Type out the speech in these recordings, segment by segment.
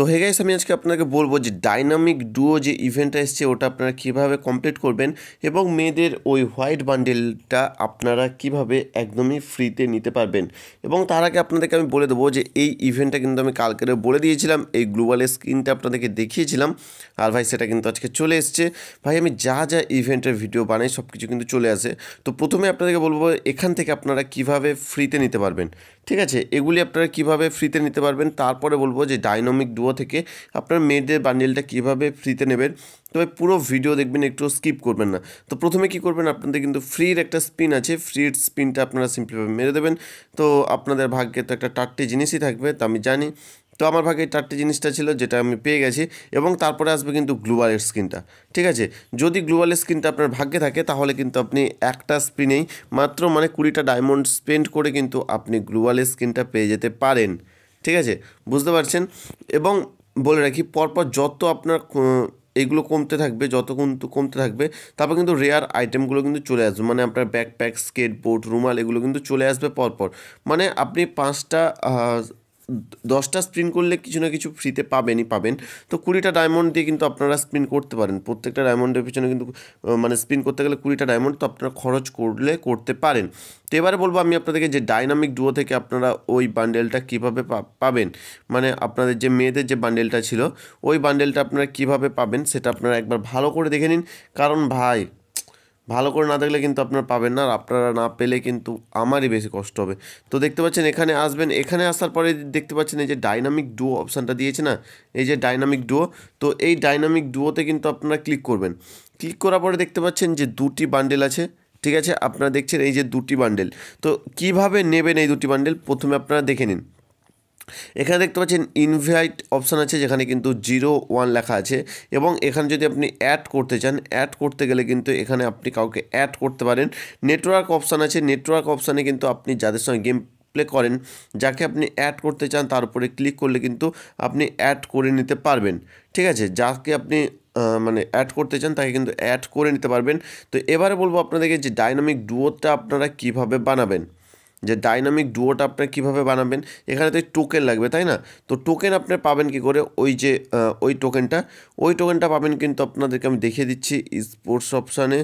তো hey guys আমি আজকে আপনাকে বলবো যে ডাইনামিক ডুও যে ইভেন্টটা এসছে ওটা আপনারা কীভাবে কমপ্লিট করবেন এবং মেয়েদের ওই হোয়াইট বান্ডেলটা আপনারা কিভাবে একদমই ফ্রিতে নিতে পারবেন এবং তার আগে আপনাদেরকে আমি বলে দেবো যে এই ইভেন্টটা কিন্তু আমি কালকে বলে দিয়েছিলাম এই গ্লোবাল স্ক্রিনটা আপনাদেরকে দেখিয়েছিলাম আর ভাই সেটা কিন্তু আজকে চলে এসছে ভাই আমি যা যা ইভেন্টের ভিডিও বানাই সব কিছু কিন্তু চলে আসে তো প্রথমে আপনাদেরকে বলবো এখান থেকে আপনারা কিভাবে ফ্রিতে নিতে পারবেন ঠিক আছে এগুলি আপনারা কিভাবে ফ্রিতে নিতে পারবেন তারপরে বলবো যে ডাইনামিক ডুয়ো ভিভো থেকে আপনার মেয়েদের বান্ডেলটা কীভাবে ফ্রিতে নেবেন তবে পুরো ভিডিও দেখবেন একটু স্কিপ করবেন না তো প্রথমে কি করবেন আপনাদের কিন্তু ফ্রির একটা স্পিন আছে ফ্রির স্পিনটা আপনারা সিম্পলিভাবে মেরে দেবেন তো আপনাদের ভাগ্যে তো একটা টাটটি জিনিসই থাকবে তো আমি জানি তো আমার ভাগে চারটে জিনিসটা ছিল যেটা আমি পেয়ে গেছি এবং তারপরে আসবে কিন্তু গ্লোবালের স্ক্রিনটা ঠিক আছে যদি গ্লোবালের স্ক্রিনটা আপনার ভাগ্যে থাকে তাহলে কিন্তু আপনি একটা স্পিনেই মাত্র মানে কুড়িটা ডায়মন্ড স্পেন্ড করে কিন্তু আপনি গ্লোবালের স্ক্রিনটা পেয়ে যেতে পারেন ঠিক আছে বুঝতে পারছেন এবং বলে রাখি পরপর যত আপনার এগুলো কমতে থাকবে যত কিন্তু কমতে থাকবে তারপর কিন্তু রেয়ার আইটেমগুলো কিন্তু চলে আসবে মানে আপনার ব্যাকপ্যাক স্কেটবোর্ড রুমাল এগুলো কিন্তু চলে আসবে পরপর মানে আপনি পাঁচটা দশটা স্প্রিন করলে কিছু না কিছু ফ্রিতে পাবেনই পাবেন তো কুড়িটা ডায়মন্ড দিয়ে কিন্তু আপনারা স্পিন করতে পারেন প্রত্যেকটা ডায়মন্ডের পিছনে কিন্তু মানে স্পিন করতে গেলে কুড়িটা ডায়মন্ড তো আপনারা খরচ করলে করতে পারেন তো এবারে বলবো আমি আপনাদেরকে যে ডাইনামিক ডুয়ো থেকে আপনারা ওই বান্ডেলটা কীভাবে পাবেন মানে আপনাদের যে মেয়েদের যে বান্ডেলটা ছিল ওই বান্ডেলটা আপনারা কিভাবে পাবেন সেটা আপনারা একবার ভালো করে দেখে নিন কারণ ভাই ভালো করে না দেখলে কিন্তু আপনারা পাবেন না আর আপনারা না পেলে কিন্তু আমারই বেশি কষ্ট হবে তো দেখতে পাচ্ছেন এখানে আসবেন এখানে আসার পরে দেখতে পাচ্ছেন এই যে ডাইনামিক ডুও অপশানটা দিয়েছে না এই যে ডাইনামিক ডুও তো এই ডাইনামিক ডুওতে কিন্তু আপনারা ক্লিক করবেন ক্লিক করার পরে দেখতে পাচ্ছেন যে দুটি বান্ডেল আছে ঠিক আছে আপনারা দেখছেন এই যে দুটি বান্ডেল তো কিভাবে নেবেন এই দুটি বান্ডেল প্রথমে আপনারা দেখে নিন এখানে দেখতে পাচ্ছেন ইনভাইট অপশান আছে যেখানে কিন্তু জিরো ওয়ান লেখা আছে এবং এখানে যদি আপনি অ্যাড করতে চান অ্যাড করতে গেলে কিন্তু এখানে আপনি কাউকে অ্যাড করতে পারেন নেটওয়ার্ক অপশান আছে নেটওয়ার্ক অপশানে কিন্তু আপনি যাদের সঙ্গে গেম প্লে করেন যাকে আপনি অ্যাড করতে চান তার উপরে ক্লিক করলে কিন্তু আপনি অ্যাড করে নিতে পারবেন ঠিক আছে যাকে আপনি মানে অ্যাড করতে চান তাকে কিন্তু অ্যাড করে নিতে পারবেন তো এবারে বলবো আপনাদেরকে যে ডাইনামিক ডুয়োটা আপনারা কিভাবে বানাবেন যে ডাইনামিক ডুয়োটা আপনার কীভাবে বানাবেন এখানে তো টোকেন লাগবে তাই না তো টোকেন আপনি পাবেন কি করে ওই যে ওই টোকেনটা ওই টোকেনটা পাবেন কিন্তু আপনাদেরকে আমি দেখিয়ে দিচ্ছি স্পোর্টস অপশানে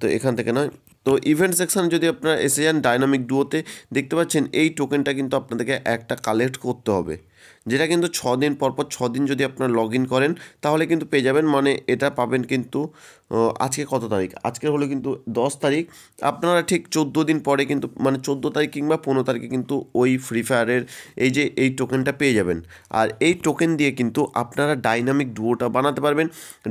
তো এখান থেকে নয় তো ইভেন্ট সেকশানে যদি আপনারা এসে যান ডাইনামিক ডুয়োতে দেখতে পাচ্ছেন এই টোকেনটা কিন্তু আপনাদেরকে একটা কালেক্ট করতে হবে যেটা কিন্তু ছ দিন পরপর ছ দিন যদি আপনার লগ ইন করেন তাহলে কিন্তু পেয়ে যাবেন মানে এটা পাবেন কিন্তু আজকে কত তারিখ আজকে হলো কিন্তু দশ তারিখ আপনারা ঠিক চোদ্দ দিন পরে কিন্তু মানে চোদ্দো তারিখ কিংবা পনেরো তারিখে কিন্তু ওই ফ্রি ফায়ারের এই যে এই টোকেনটা পেয়ে যাবেন আর এই টোকেন দিয়ে কিন্তু আপনারা ডাইনামিক ডুয়োটা বানাতে পারবেন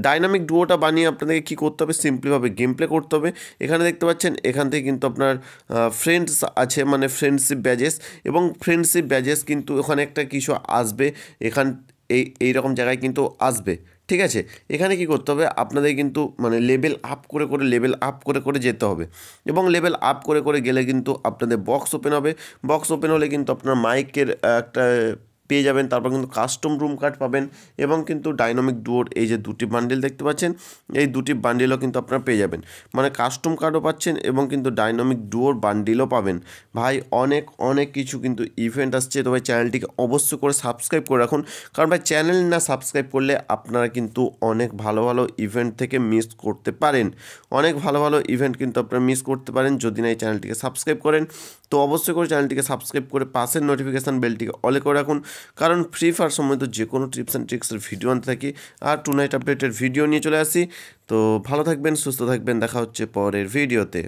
ডাইনামিক ডুয়োটা বানিয়ে আপনাদেরকে কী করতে হবে সিম্পলিভাবে গেম প্লে করতে হবে এখানে দেখতে পাচ্ছেন এখান থেকে কিন্তু আপনার ফ্রেন্ডস আছে মানে ফ্রেন্ডশিপ ব্যাজেস এবং ফ্রেন্ডশিপ ব্যাজেস কিন্তু ওখানে একটা কিছু আসবে এখান এই এই রকম জায়গায় কিন্তু আসবে ঠিক আছে এখানে কি করতে হবে আপনাদের কিন্তু মানে লেভেল আপ করে করে লেভেল আপ করে করে যেতে হবে এবং লেভেল আপ করে করে গেলে কিন্তু আপনাদের বক্স ওপেন হবে বক্স ওপেন হলে কিন্তু আপনার মাইকের একটা পেয়ে যাবেন তারপর কিন্তু কাস্টম রুম কার্ড পাবেন এবং কিন্তু ডাইনামিক ডুয়োর এই যে দুটি বান্ডিল দেখতে পাচ্ছেন এই দুটি বান্ডিলও কিন্তু আপনারা পেয়ে যাবেন মানে কাস্টম কার্ডও পাচ্ছেন এবং কিন্তু ডাইনামিক ডুয়োর বান্ডিলও পাবেন ভাই অনেক অনেক কিছু কিন্তু ইভেন্ট আসছে তো ভাই চ্যানেলটিকে অবশ্যই করে সাবস্ক্রাইব করে রাখুন কারণ ভাই চ্যানেল না সাবস্ক্রাইব করলে আপনারা কিন্তু অনেক ভালো ভালো ইভেন্ট থেকে মিস করতে পারেন অনেক ভালো ভালো ইভেন্ট কিন্তু আপনারা মিস করতে পারেন যদি না এই চ্যানেলটিকে সাবস্ক্রাইব করেন তো অবশ্যই করে চ্যানেলটিকে সাবস্ক্রাইব করে পাশের নোটিফিকেশান বেলটিকে অলে করে রাখুন কারণ ফ্রি ফায়ার সময় তো যে কোনো টিপস অ্যান্ড ট্রিক্সের ভিডিও আনতে থাকি আর টু নাইট আপডেটের ভিডিও নিয়ে চলে আসি তো ভালো থাকবেন সুস্থ থাকবেন দেখা হচ্ছে পরের ভিডিওতে